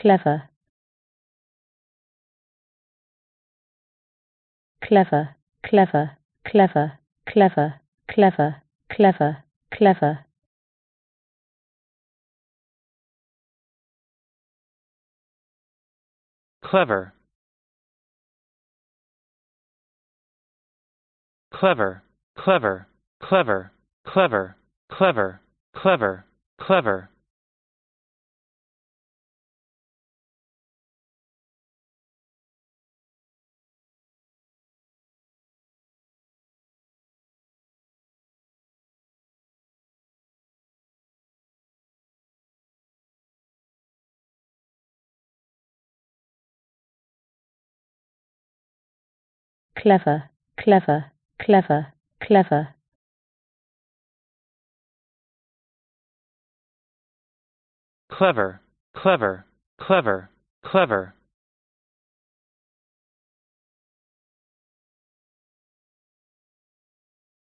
clever clever clever clever clever clever clever clever clever clever clever clever clever clever clever clever clever, clever, clever, clever. Clever, clever, clever, clever.